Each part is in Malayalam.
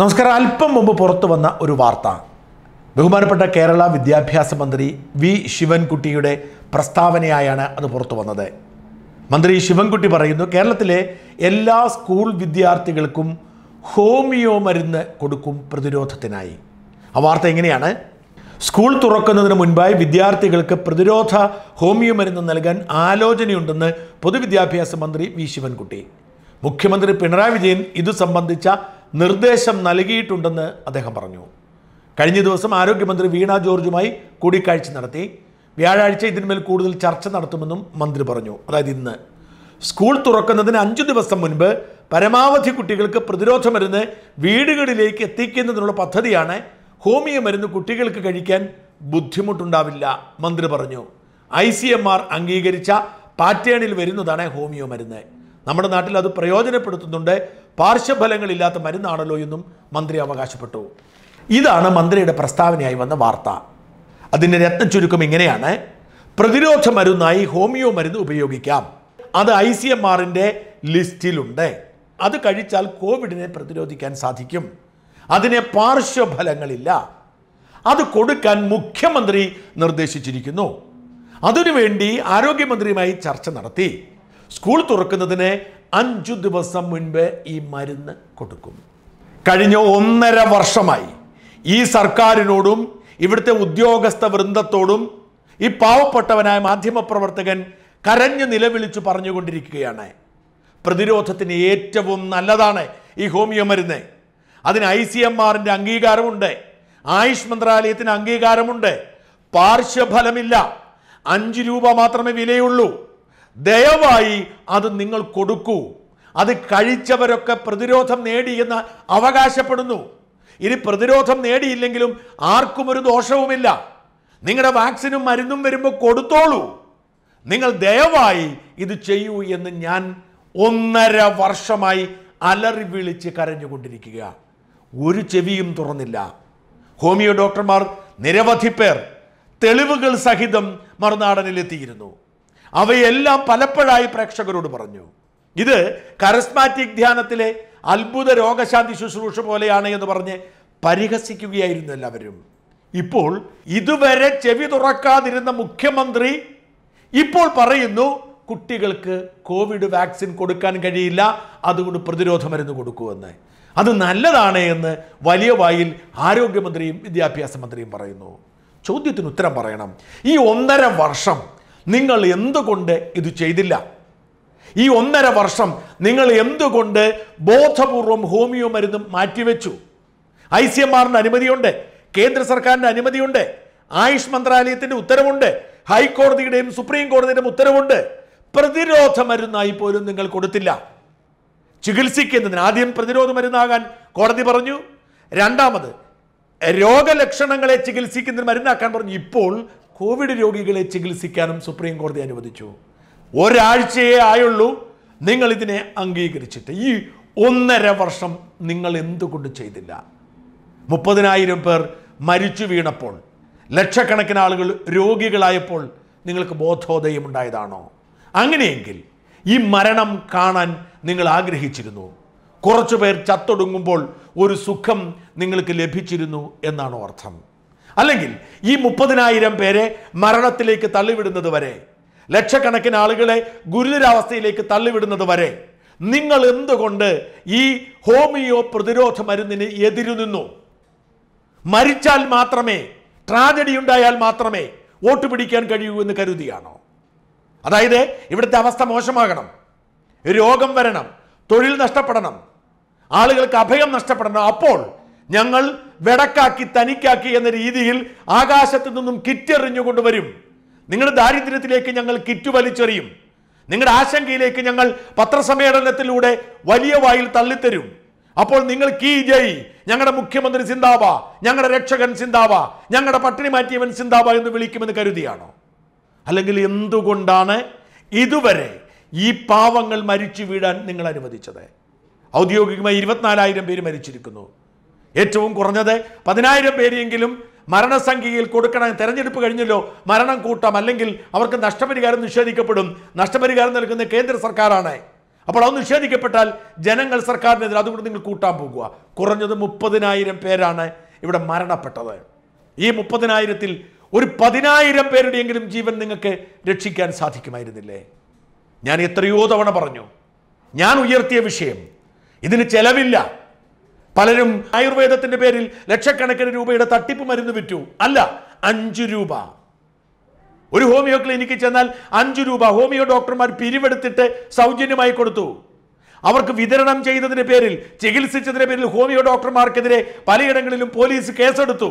നമസ്കാരം അല്പം മുമ്പ് പുറത്തു വന്ന ഒരു വാർത്ത ബഹുമാനപ്പെട്ട കേരള വിദ്യാഭ്യാസ മന്ത്രി വി ശിവൻകുട്ടിയുടെ പ്രസ്താവനയായാണ് അത് പുറത്തു വന്നത് മന്ത്രി ശിവൻകുട്ടി പറയുന്നു കേരളത്തിലെ എല്ലാ സ്കൂൾ വിദ്യാർത്ഥികൾക്കും ഹോമിയോ മരുന്ന് കൊടുക്കും പ്രതിരോധത്തിനായി ആ വാർത്ത എങ്ങനെയാണ് സ്കൂൾ തുറക്കുന്നതിന് മുൻപായി വിദ്യാർത്ഥികൾക്ക് പ്രതിരോധ ഹോമിയോ മരുന്ന് നൽകാൻ ആലോചനയുണ്ടെന്ന് പൊതുവിദ്യാഭ്യാസ മന്ത്രി വി ശിവൻകുട്ടി മുഖ്യമന്ത്രി പിണറായി വിജയൻ ഇത് സംബന്ധിച്ച നിർദ്ദേശം നൽകിയിട്ടുണ്ടെന്ന് അദ്ദേഹം പറഞ്ഞു കഴിഞ്ഞ ദിവസം ആരോഗ്യമന്ത്രി വീണ ജോർജുമായി കൂടിക്കാഴ്ച നടത്തി വ്യാഴാഴ്ച ഇതിന്മേൽ കൂടുതൽ ചർച്ച നടത്തുമെന്നും മന്ത്രി പറഞ്ഞു അതായത് ഇന്ന് സ്കൂൾ തുറക്കുന്നതിന് അഞ്ചു ദിവസം മുൻപ് പരമാവധി കുട്ടികൾക്ക് പ്രതിരോധ മരുന്ന് വീടുകളിലേക്ക് എത്തിക്കുന്നതിനുള്ള പദ്ധതിയാണ് ഹോമിയോ മരുന്ന് കുട്ടികൾക്ക് കഴിക്കാൻ ബുദ്ധിമുട്ടുണ്ടാവില്ല മന്ത്രി പറഞ്ഞു ഐ സി എം ആർ അംഗീകരിച്ച പാറ്റേണിൽ വരുന്നതാണ് ഹോമിയോ മരുന്ന് നമ്മുടെ നാട്ടിൽ അത് പ്രയോജനപ്പെടുത്തുന്നുണ്ട് പാർശ്വഫലങ്ങളില്ലാത്ത മരുന്നാണല്ലോ എന്നും മന്ത്രി അവകാശപ്പെട്ടു ഇതാണ് മന്ത്രിയുടെ പ്രസ്താവനയായി വന്ന വാർത്ത അതിൻ്റെ ചുരുക്കം ഇങ്ങനെയാണ് പ്രതിരോധ മരുന്നായി ഹോമിയോ മരുന്ന് ഉപയോഗിക്കാം അത് ഐ സി എം ആറിൻ്റെ ലിസ്റ്റിലുണ്ട് അത് കഴിച്ചാൽ കോവിഡിനെ പ്രതിരോധിക്കാൻ സാധിക്കും അതിന് പാർശ്വഫലങ്ങളില്ല അത് കൊടുക്കാൻ മുഖ്യമന്ത്രി നിർദ്ദേശിച്ചിരിക്കുന്നു അതിനുവേണ്ടി ആരോഗ്യമന്ത്രിയുമായി ചർച്ച നടത്തി സ്കൂൾ തുറക്കുന്നതിന് അഞ്ചു ദിവസം മുൻപ് ഈ മരുന്ന് കൊടുക്കും കഴിഞ്ഞ ഒന്നര വർഷമായി ഈ സർക്കാരിനോടും ഇവിടുത്തെ ഉദ്യോഗസ്ഥ വൃന്ദത്തോടും ഈ പാവപ്പെട്ടവനായ മാധ്യമപ്രവർത്തകൻ കരഞ്ഞു നിലവിളിച്ചു പറഞ്ഞുകൊണ്ടിരിക്കുകയാണ് പ്രതിരോധത്തിന് ഏറ്റവും നല്ലതാണ് ഈ ഹോമിയോ മരുന്ന് അതിന് ഐ സി എം ആറിൻ്റെ അംഗീകാരമുണ്ട് ആയുഷ് മന്ത്രാലയത്തിന് അംഗീകാരമുണ്ട് പാർശ്വഫലമില്ല അഞ്ച് രൂപ മാത്രമേ വിലയുള്ളൂ ദയവായി അത് നിങ്ങൾ കൊടുക്കൂ അത് കഴിച്ചവരൊക്കെ പ്രതിരോധം എന്ന് അവകാശപ്പെടുന്നു ഇനി പ്രതിരോധം നേടിയില്ലെങ്കിലും ആർക്കും ഒരു ദോഷവുമില്ല നിങ്ങളുടെ വാക്സിനും മരുന്നും വരുമ്പോൾ കൊടുത്തോളൂ നിങ്ങൾ ദയവായി ഇത് ചെയ്യൂ എന്ന് ഞാൻ ഒന്നര വർഷമായി അലറി വിളിച്ച് കരഞ്ഞുകൊണ്ടിരിക്കുക ഒരു ചെവിയും തുറന്നില്ല ഹോമിയോ ഡോക്ടർമാർ നിരവധി പേർ തെളിവുകൾ സഹിതം മറുനാടനിലെത്തിയിരുന്നു അവയെല്ലാം പലപ്പോഴായി പ്രേക്ഷകരോട് പറഞ്ഞു ഇത് കരസ്മാറ്റിക് ധ്യാനത്തിലെ അത്ഭുത രോഗശാന്തി ശുശ്രൂഷ പോലെയാണ് എന്ന് പറഞ്ഞ് പരിഹസിക്കുകയായിരുന്നു എല്ലാവരും ഇപ്പോൾ ഇതുവരെ ചെവി തുറക്കാതിരുന്ന മുഖ്യമന്ത്രി ഇപ്പോൾ പറയുന്നു കുട്ടികൾക്ക് കോവിഡ് വാക്സിൻ കൊടുക്കാൻ കഴിയില്ല അതുകൊണ്ട് പ്രതിരോധ മരുന്ന് കൊടുക്കുമെന്ന് അത് നല്ലതാണ് എന്ന് വലിയ വായിൽ ആരോഗ്യമന്ത്രിയും വിദ്യാഭ്യാസ മന്ത്രിയും പറയുന്നു ചോദ്യത്തിന് ഉത്തരം പറയണം ഈ ഒന്നര വർഷം നിങ്ങൾ എന്തുകൊണ്ട് ഇത് ചെയ്തില്ല ഈ ഒന്നര വർഷം നിങ്ങൾ എന്തുകൊണ്ട് ബോധപൂർവം ഹോമിയോ മരുന്നും മാറ്റിവെച്ചു ഐ സി എം അനുമതിയുണ്ട് കേന്ദ്ര സർക്കാരിൻ്റെ അനുമതിയുണ്ട് ആയുഷ് മന്ത്രാലയത്തിൻ്റെ ഉത്തരവുണ്ട് ഹൈക്കോടതിയുടെയും സുപ്രീം കോടതിയുടെയും ഉത്തരവുണ്ട് പ്രതിരോധ മരുന്നായി പോലും നിങ്ങൾ കൊടുത്തില്ല ചികിത്സിക്കുന്നതിന് ആദ്യം പ്രതിരോധ മരുന്നാകാൻ കോടതി പറഞ്ഞു രണ്ടാമത് രോഗലക്ഷണങ്ങളെ ചികിത്സിക്കുന്നതിന് മരുന്നാക്കാൻ പറഞ്ഞു ഇപ്പോൾ കോവിഡ് രോഗികളെ ചികിത്സിക്കാനും സുപ്രീം കോടതി അനുവദിച്ചു ഒരാഴ്ചയേ ആയുള്ളൂ നിങ്ങൾ ഇതിനെ അംഗീകരിച്ചിട്ട് ഈ ഒന്നര വർഷം നിങ്ങൾ എന്തുകൊണ്ട് ചെയ്തില്ല മുപ്പതിനായിരം പേർ മരിച്ചു വീണപ്പോൾ ലക്ഷക്കണക്കിന് ആളുകൾ രോഗികളായപ്പോൾ നിങ്ങൾക്ക് ബോധോദയം ഉണ്ടായതാണോ അങ്ങനെയെങ്കിൽ ഈ മരണം കാണാൻ നിങ്ങൾ ആഗ്രഹിച്ചിരുന്നു കുറച്ചുപേർ ചത്തൊടുങ്ങുമ്പോൾ ഒരു സുഖം നിങ്ങൾക്ക് ലഭിച്ചിരുന്നു എന്നാണോ അർത്ഥം അല്ലെങ്കിൽ ഈ മുപ്പതിനായിരം പേരെ മരണത്തിലേക്ക് തള്ളിവിടുന്നത് വരെ ലക്ഷക്കണക്കിന് ആളുകളെ ഗുരുതരാവസ്ഥയിലേക്ക് തള്ളിവിടുന്നത് വരെ നിങ്ങൾ എന്തുകൊണ്ട് ഈ ഹോമിയോ പ്രതിരോധ മരുന്നിന് എതിരു നിന്നു മരിച്ചാൽ മാത്രമേ ട്രാജഡി ഉണ്ടായാൽ മാത്രമേ വോട്ട് പിടിക്കാൻ കഴിയൂ എന്ന് കരുതിയാണോ അതായത് ഇവിടുത്തെ അവസ്ഥ മോശമാകണം രോഗം വരണം തൊഴിൽ നഷ്ടപ്പെടണം ആളുകൾക്ക് അഭയം നഷ്ടപ്പെടണം അപ്പോൾ ഞങ്ങൾ വെടക്കാക്കി തനിക്കാക്കി എന്ന രീതിയിൽ ആകാശത്തു നിന്നും കിറ്റെറിഞ്ഞുകൊണ്ട് കൊണ്ടുവരും നിങ്ങളുടെ ദാരിദ്ര്യത്തിലേക്ക് ഞങ്ങൾ കിറ്റ് വലിച്ചെറിയും നിങ്ങളുടെ ആശങ്കയിലേക്ക് ഞങ്ങൾ പത്രസമ്മേളനത്തിലൂടെ വലിയ വായിൽ തള്ളിത്തരും അപ്പോൾ നിങ്ങൾ കീ ജയ് ഞങ്ങളുടെ മുഖ്യമന്ത്രി സിന്താബ ഞങ്ങളുടെ രക്ഷകൻ സിന്താബ ഞങ്ങളുടെ പട്ടിണി മാറ്റിയവൻ സിന്താബ എന്ന് വിളിക്കുമെന്ന് കരുതിയാണോ അല്ലെങ്കിൽ എന്തുകൊണ്ടാണ് ഇതുവരെ ഈ പാവങ്ങൾ മരിച്ചു വീഴാൻ നിങ്ങൾ അനുവദിച്ചത് ഔദ്യോഗികമായി ഇരുപത്തിനാലായിരം പേര് മരിച്ചിരിക്കുന്നു ഏറ്റവും കുറഞ്ഞത് പതിനായിരം പേരെയെങ്കിലും മരണസംഖ്യയിൽ കൊടുക്കണം തെരഞ്ഞെടുപ്പ് കഴിഞ്ഞല്ലോ മരണം കൂട്ടാം അല്ലെങ്കിൽ അവർക്ക് നഷ്ടപരിഹാരം നിഷേധിക്കപ്പെടും നഷ്ടപരിഹാരം നൽകുന്ന കേന്ദ്ര സർക്കാരാണ് അപ്പോൾ അത് നിഷേധിക്കപ്പെട്ടാൽ ജനങ്ങൾ സർക്കാരിനെതിരെ അതുകൊണ്ട് നിങ്ങൾ കൂട്ടാൻ പോകുക കുറഞ്ഞത് മുപ്പതിനായിരം പേരാണ് ഇവിടെ മരണപ്പെട്ടത് ഈ മുപ്പതിനായിരത്തിൽ ഒരു പതിനായിരം പേരുടെയെങ്കിലും ജീവൻ നിങ്ങൾക്ക് രക്ഷിക്കാൻ സാധിക്കുമായിരുന്നില്ലേ ഞാൻ എത്രയോ തവണ പറഞ്ഞു ഞാൻ ഉയർത്തിയ വിഷയം ഇതിന് ചെലവില്ല പലരും ആയുർവേദത്തിന്റെ പേരിൽ ലക്ഷക്കണക്കിന് രൂപയുടെ തട്ടിപ്പ് മരുന്ന് വിറ്റു അല്ല അഞ്ചു രൂപ ഒരു ഹോമിയോ ക്ലിനിക്കിൽ ചെന്നാൽ അഞ്ചു രൂപ ഹോമിയോ ഡോക്ടർമാർ പിരിവെടുത്തിട്ട് സൗജന്യമായി കൊടുത്തു അവർക്ക് വിതരണം ചെയ്തതിന്റെ പേരിൽ ചികിത്സിച്ചതിന്റെ പേരിൽ ഹോമിയോ ഡോക്ടർമാർക്കെതിരെ പലയിടങ്ങളിലും പോലീസ് കേസെടുത്തു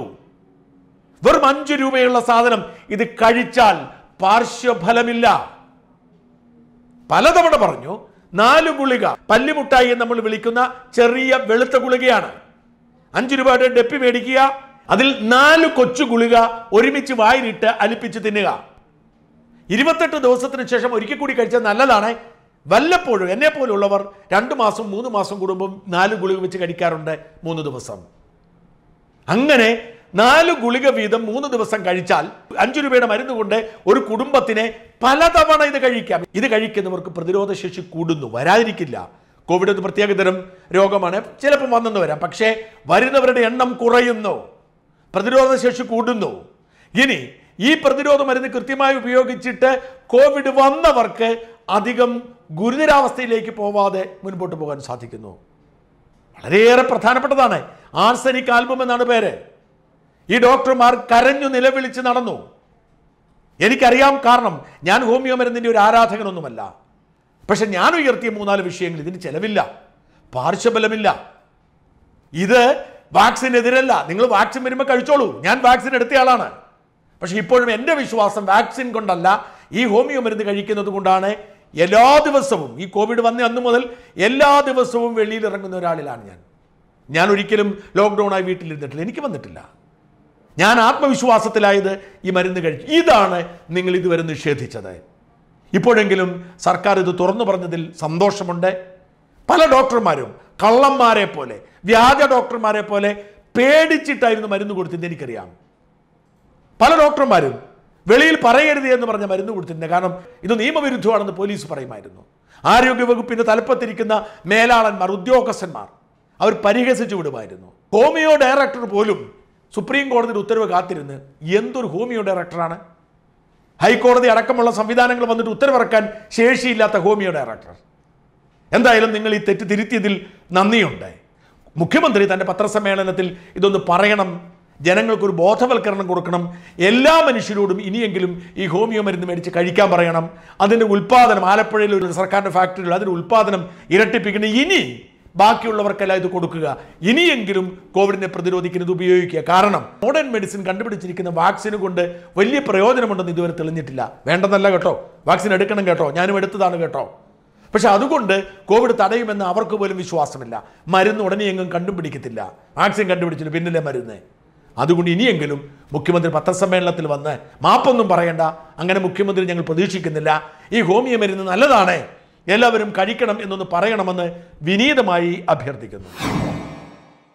വെറും അഞ്ചു രൂപയുള്ള സാധനം ഇത് കഴിച്ചാൽ പാർശ്വഫലമില്ല പലതവണ പറഞ്ഞു നാല് ഗുളിക പല്ലുമുട്ടായി നമ്മൾ വിളിക്കുന്ന ചെറിയ വെളുത്ത ഗുളികയാണ് അഞ്ചു രൂപയുടെ ഡെപ്പി മേടിക്കുക അതിൽ നാല് കൊച്ചു ഗുളിക ഒരുമിച്ച് വായിലിട്ട് അലിപ്പിച്ച് തിന്നുക ഇരുപത്തെട്ട് ദിവസത്തിന് ശേഷം ഒരിക്കൽ കൂടി കഴിച്ചാൽ നല്ലതാണ് വല്ലപ്പോഴും എന്നെ പോലുള്ളവർ രണ്ട് മാസം മൂന്ന് മാസം കൂടുമ്പോൾ നാല് ഗുളിക വെച്ച് കഴിക്കാറുണ്ട് മൂന്ന് ദിവസം അങ്ങനെ നാല് ഗുളിക വീതം മൂന്ന് ദിവസം കഴിച്ചാൽ അഞ്ചു രൂപയുടെ മരുന്ന് കൊണ്ട് ഒരു കുടുംബത്തിനെ പലതവണ ഇത് കഴിക്കാം ഇത് കഴിക്കുന്നവർക്ക് പ്രതിരോധ ശേഷി കൂടുന്നു വരാതിരിക്കില്ല കോവിഡ് ഒരു തരം രോഗമാണ് ചിലപ്പം വന്നെന്ന് വരാം പക്ഷേ വരുന്നവരുടെ എണ്ണം കുറയുന്നു പ്രതിരോധ ശേഷി കൂടുന്നു ഇനി ഈ പ്രതിരോധ മരുന്ന് കൃത്യമായി ഉപയോഗിച്ചിട്ട് കോവിഡ് വന്നവർക്ക് അധികം ഗുരുതരാവസ്ഥയിലേക്ക് പോവാതെ മുൻപോട്ട് പോകാൻ സാധിക്കുന്നു വളരെയേറെ പ്രധാനപ്പെട്ടതാണ് ആർസനിക് ആൽബം എന്നാണ് പേര് ഈ ഡോക്ടർമാർ കരഞ്ഞു നിലവിളിച്ച് നടന്നു എനിക്കറിയാം കാരണം ഞാൻ ഹോമിയോ മരുന്നിൻ്റെ ഒരു ആരാധകനൊന്നുമല്ല പക്ഷെ ഞാൻ ഉയർത്തിയ മൂന്നാല് വിഷയങ്ങൾ ഇതിന് ചിലവില്ല പാർശ്വബലമില്ല ഇത് വാക്സിനെതിരല്ല നിങ്ങൾ വാക്സിൻ വരുമ്പോൾ കഴിച്ചോളൂ ഞാൻ വാക്സിൻ എടുത്തയാളാണ് പക്ഷെ ഇപ്പോഴും എൻ്റെ വിശ്വാസം വാക്സിൻ കൊണ്ടല്ല ഈ ഹോമിയോ മരുന്ന് കഴിക്കുന്നത് കൊണ്ടാണ് എല്ലാ ദിവസവും ഈ കോവിഡ് വന്ന അന്ന് മുതൽ എല്ലാ ദിവസവും വെളിയിൽ ഇറങ്ങുന്ന ഒരാളിലാണ് ഞാൻ ഞാൻ ഒരിക്കലും ലോക്ക്ഡൗണായി വീട്ടിലിരുന്നിട്ടില്ല എനിക്ക് വന്നിട്ടില്ല ഞാൻ ആത്മവിശ്വാസത്തിലായത് ഈ മരുന്ന് കഴിച്ചു ഇതാണ് നിങ്ങൾ ഇതുവരെ നിഷേധിച്ചത് ഇപ്പോഴെങ്കിലും സർക്കാർ ഇത് തുറന്നു പറഞ്ഞതിൽ സന്തോഷമുണ്ട് പല ഡോക്ടർമാരും കള്ളന്മാരെ പോലെ വ്യാജ ഡോക്ടർമാരെ പോലെ പേടിച്ചിട്ടായിരുന്നു മരുന്ന് കൊടുത്തിരുന്നത് എനിക്കറിയാം പല ഡോക്ടർമാരും വെളിയിൽ പറയരുത് എന്ന് പറഞ്ഞ മരുന്ന് കൊടുത്തിരുന്നത് കാരണം ഇത് നിയമവിരുദ്ധമാണെന്ന് പോലീസ് പറയുമായിരുന്നു ആരോഗ്യവകുപ്പിൻ്റെ തലപ്പത്തിരിക്കുന്ന മേലാളന്മാർ ഉദ്യോഗസ്ഥന്മാർ അവർ പരിഹസിച്ചു വിടുമായിരുന്നു ഹോമിയോ ഡയറക്ടർ പോലും സുപ്രീം കോടതിയുടെ ഉത്തരവ് കാത്തിരുന്ന് എന്തൊരു ഹോമിയോ ഡയറക്ടറാണ് ഹൈക്കോടതി അടക്കമുള്ള സംവിധാനങ്ങൾ വന്നിട്ട് ഉത്തരവിറക്കാൻ ശേഷിയില്ലാത്ത ഹോമിയോ ഡയറക്ടർ എന്തായാലും നിങ്ങൾ ഈ തെറ്റ് തിരുത്തിയതിൽ നന്ദിയുണ്ട് മുഖ്യമന്ത്രി തൻ്റെ പത്രസമ്മേളനത്തിൽ ഇതൊന്ന് പറയണം ജനങ്ങൾക്കൊരു ബോധവൽക്കരണം കൊടുക്കണം എല്ലാ മനുഷ്യരോടും ഇനിയെങ്കിലും ഈ ഹോമിയോ മരുന്ന് മേടിച്ച് കഴിക്കാൻ പറയണം അതിൻ്റെ ഉൽപ്പാദനം ആലപ്പുഴയിൽ ഒരു സർക്കാരിൻ്റെ ഫാക്ടറിയിൽ അതിൻ്റെ ഉൽപ്പാദനം ഇരട്ടിപ്പിക്കണം ഇനി ബാക്കിയുള്ളവർക്കെല്ലാം ഇത് കൊടുക്കുക ഇനിയെങ്കിലും കോവിഡിനെ പ്രതിരോധിക്കുന്നത് ഉപയോഗിക്കുക കാരണം മോഡേൺ മെഡിസിൻ കണ്ടുപിടിച്ചിരിക്കുന്ന വാക്സിന് കൊണ്ട് വലിയ പ്രയോജനമുണ്ടെന്ന് ഇതുവരെ തെളിഞ്ഞിട്ടില്ല വേണ്ടെന്നല്ല കേട്ടോ വാക്സിൻ എടുക്കണം കേട്ടോ ഞാനും എടുത്തതാണ് കേട്ടോ പക്ഷെ അതുകൊണ്ട് കോവിഡ് തടയുമെന്ന് അവർക്ക് പോലും വിശ്വാസമില്ല മരുന്ന് ഉടനെ എങ്ങും കണ്ടുപിടിക്കത്തില്ല വാക്സിൻ കണ്ടുപിടിച്ചില്ല പിന്നിലെ മരുന്ന് അതുകൊണ്ട് ഇനിയെങ്കിലും മുഖ്യമന്ത്രി പത്രസമ്മേളനത്തിൽ വന്ന് മാപ്പൊന്നും പറയണ്ട അങ്ങനെ മുഖ്യമന്ത്രി ഞങ്ങൾ പ്രതീക്ഷിക്കുന്നില്ല ഈ ഹോമിയോ മരുന്ന് നല്ലതാണ് എല്ലാവരും കഴിക്കണം എന്നൊന്ന് പറയണമെന്ന് വിനീതമായി അഭ്യർത്ഥിക്കുന്നു